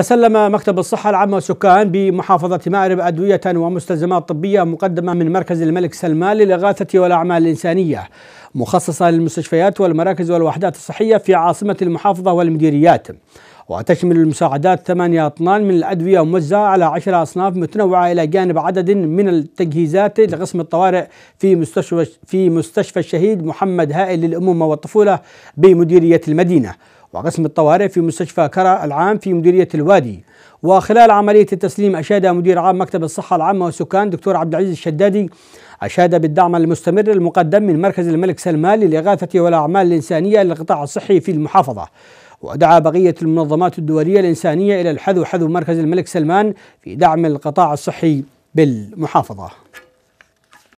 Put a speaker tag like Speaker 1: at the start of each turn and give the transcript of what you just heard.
Speaker 1: تسلم مكتب الصحة العامة والسكان بمحافظة مأرب أدوية ومستلزمات طبية مقدمة من مركز الملك سلمان للإغاثة والأعمال الإنسانية مخصصة للمستشفيات والمراكز والوحدات الصحية في عاصمة المحافظة والمديريات وتشمل المساعدات ثمانية أطنان من الأدوية موزعة على عشر أصناف متنوعة إلى جانب عدد من التجهيزات لقسم الطوارئ في مستشفى في مستشفى الشهيد محمد هائل للأمومة والطفولة بمديرية المدينة وقسم الطوارئ في مستشفى كرا العام في مديرية الوادي وخلال عملية التسليم أشاد مدير عام مكتب الصحة العامة والسكان دكتور عبد العزيز الشدادي أشاد بالدعم المستمر المقدم من مركز الملك سلمان للإغاثة والأعمال الإنسانية للقطاع الصحي في المحافظة ودعا بقية المنظمات الدولية الإنسانية إلى الحذو حذو مركز الملك سلمان في دعم القطاع الصحي بالمحافظة